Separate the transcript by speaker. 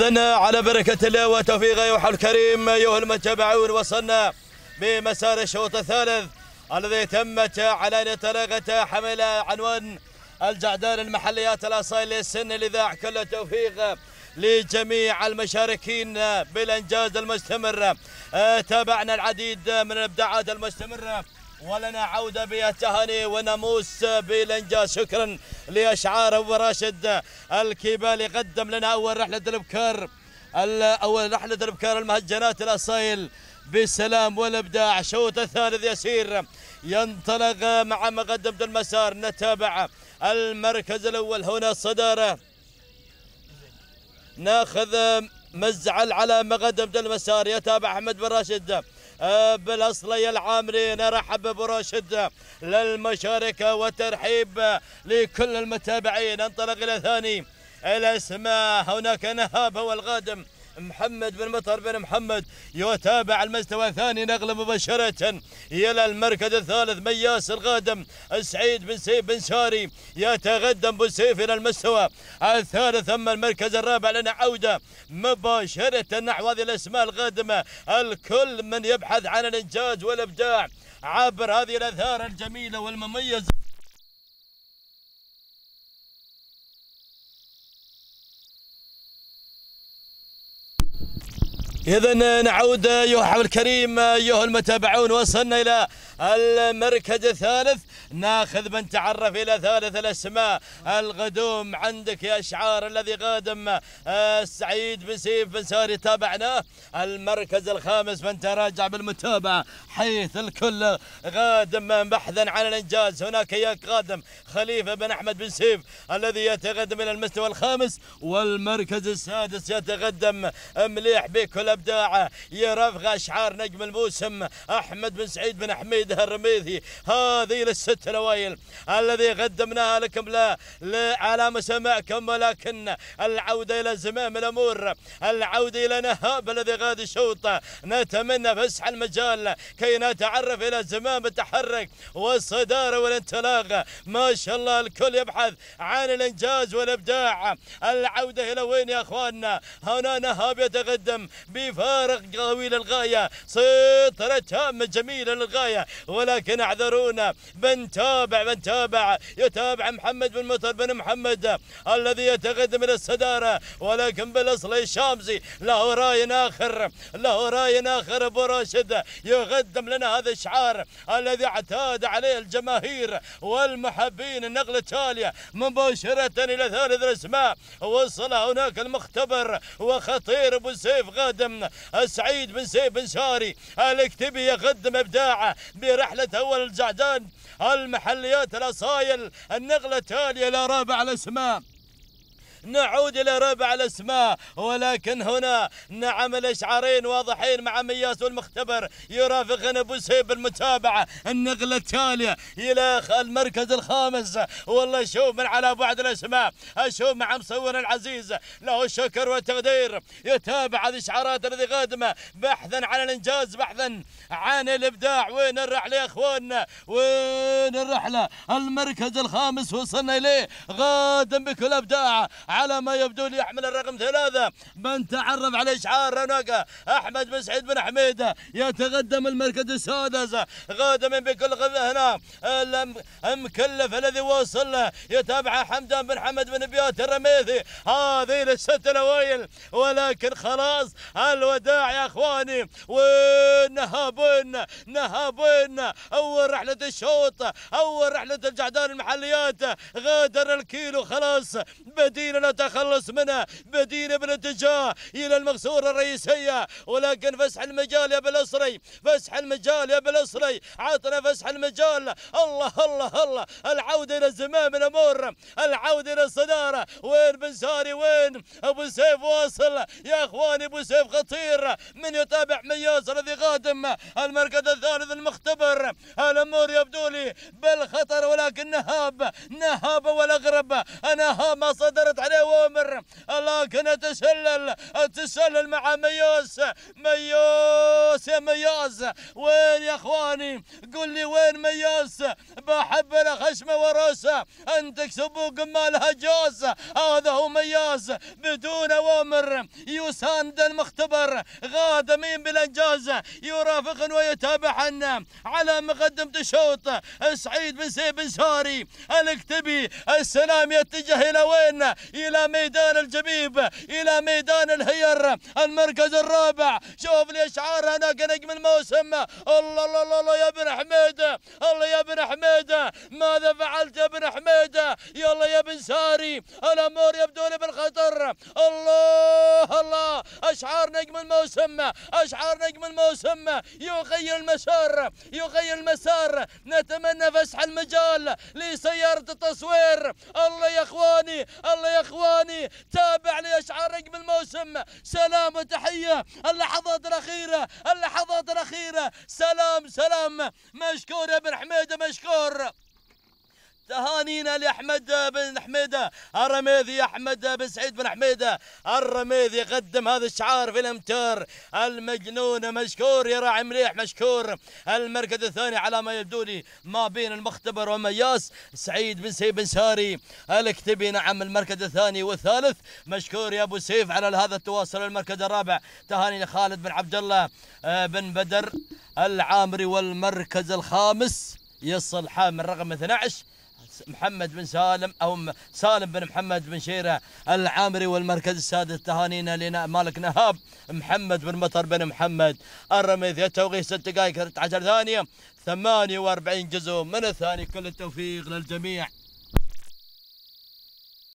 Speaker 1: اذن على بركة الله وتوفيقه يوحى الكريم أيها المتابعون وصلنا بمسار الشوط الثالث الذي تمت على طلاقة حمل عنوان الجعدان المحليات الأصايل للسن الإذاع كل التوفيق لجميع المشاركين بالإنجاز المستمر آه، تابعنا العديد من الإبداعات المستمرة ولنا عودة بالتهاني وناموس بالإنجاز شكرا لأشعار أبو راشد الكيبالي قدم لنا أول رحلة البكار أول رحلة البكار المهجنات الأصيل بسلام والابداع شوط الثالث يسير ينطلق مع مقدمة المسار نتابع المركز الاول هنا الصداره ناخذ مزعل على مقدمة المسار يتابع احمد بن راشد بالاصلي العامرين نرحب براشد للمشاركة وترحيب لكل المتابعين انطلق إلى ثاني الأسماء هناك هو الغادم محمد بن مطر بن محمد يتابع المستوى الثاني نقل مباشرة إلى المركز الثالث مياس الغادم سعيد بن سيف بن ساري يتقدم بسيف إلى المستوى الثالث أما المركز الرابع لنا عودة مباشرة نحو هذه الأسماء القادمة الكل من يبحث عن الإنجاز والإبداع عبر هذه الأثار الجميلة والمميزة إذا نعود أيها الكريم أيها المتابعون وصلنا إلى المركز الثالث ناخذ من تعرف إلى ثالث الأسماء القدوم عندك يا اشعار الذي قادم آه، سعيد بن سيف بن ساري تابعناه المركز الخامس من تراجع بالمتابعة حيث الكل قادم بحثا عن الإنجاز هناك يا قادم خليفة بن أحمد بن سيف الذي يتقدم إلى المستوى الخامس والمركز السادس يتقدم مليح بكل أبداعه يرفغ اشعار نجم الموسم أحمد بن سعيد بن حميد عهدها الرميثي هذه للست الاوائل الذي قدمناها لكم لا على مسامعكم ولكن العوده الى زمام الامور العوده الى نهاب الذي غادي شوط نتمنى فسح المجال كي نتعرف الى زمام التحرك والصداره والانطلاق ما شاء الله الكل يبحث عن الانجاز والابداع العوده الى وين يا اخواننا هنا نهاب يتقدم بفارق قوي للغايه سيطره تامه جميله للغايه ولكن اعذرونا بنتابع بنتابع يتابع محمد بن مطر بن محمد الذي يتقدم من الصدارة ولكن بالأصل الشامزي له راي آخر له راي آخر أبو راشد يقدم لنا هذا الشعار الذي اعتاد عليه الجماهير والمحبين النقل التالية مباشرة إلى ثالث الأسماء وصل هناك المختبر وخطير أبو سيف قادم سعيد بن سيف بن ساري الاكتبي يقدم إبداعه برحلة أول الجعدان المحليات الأصايل النقلة التالية لا رابع الأسماء نعود إلى ربع الأسماء ولكن هنا نعم الأشعارين واضحين مع مياس والمختبر يرافقنا أبو سيب المتابعة النقلة التالية إلى المركز الخامس والله شوف من على بعد الأسماء أشوف مع مصورنا العزيز له الشكر والتقدير يتابع هذه الإشعارات الذي قادمة بحثا عن الإنجاز بحثا عن الإبداع وين الرحلة يا أخواننا وين الرحلة المركز الخامس وصلنا إليه قادم بكل إبداع على ما يبدو لي يحمل الرقم ثلاثة من تعرف على إشعار رنقة أحمد بن سعيد بن حميدة يتقدم المركز السادس من بكل غذاء هنا المكلف الذي وصل له يتابع حمدان بن حمد بن بيات الرميثي هذه الست الأوائل ولكن خلاص الوداع يا إخواني ونهابنا نهابنا أول رحلة الشوط أول رحلة الجعدان المحليات غادر الكيلو خلاص بديل أننا نتخلص منه بدينا بالاتجاه إلى المغسورة الرئيسية ولكن فسح المجال يا بالأسري فسح المجال يا بالأسري عطنا فسح المجال الله الله الله العودة إلى الزمام الأمور العودة إلى الصدارة وين بن ساري وين أبو سيف واصل يا أخواني أبو سيف خطير من يتابع من ياسر ذي قادم المركز الثالث المختبر الأمور يبدو لي بالخطر ولكن نهاب نهاب والأغرب نهاب ما صدرت اوامر لكن اتسلل اتسلل مع مياس مياس يا مياس وين يا اخواني قول لي وين مياس بحب الخشمة خشمه وراسه انت سبوق ما لها جاس هذا هو مياس بدون اوامر يساند المختبر غادمين بالانجاز يرافق ويتابع عنا على مقدمة الشوط سعيد بن سيف بن ساري الكتبي السلام يتجه الى وين إلى ميدان الجبيب إلى ميدان الهير المركز الرابع شوف الإشعار هناك نجم الموسم الله الله الله, الله يا ابن حميد الله يا ابن حميد ماذا فعلت يا ابن حميد يلا يا ابن ساري الأمور يبدو لي بالخطر الله الله أشعار نجم الموسم أشعار نجم الموسم يغير المسار يغير المسار نتمنى فسح المجال لسيارة التصوير الله يا اخواني الله يا إخواني تابع لأشعار نجم الموسم سلام وتحية اللحظات الأخيرة اللحظات الأخيرة سلام سلام مشكور يا بن حميدة مشكور تهانينا لاحمد بن حميده الرميذي احمد بن سعيد بن حميده الرميذي قدم هذا الشعار في الامتار المجنون مشكور يا راعي مليح مشكور المركز الثاني على ما يبدو لي ما بين المختبر ومياس سعيد بن سيف بن ساري الاكتبي نعم المركز الثاني والثالث مشكور يا ابو سيف على هذا التواصل المركز الرابع تهاني خالد بن عبد الله آه، بن بدر العامري والمركز الخامس يصل حامل رقم 12 محمد بن سالم أو سالم بن محمد بن شيرة العامري والمركز السادس تهانينا لمالك نهاب محمد بن مطر بن محمد الرمي التوقيت ست دقائق 13 ثانية 48 جزء من الثاني كل التوفيق للجميع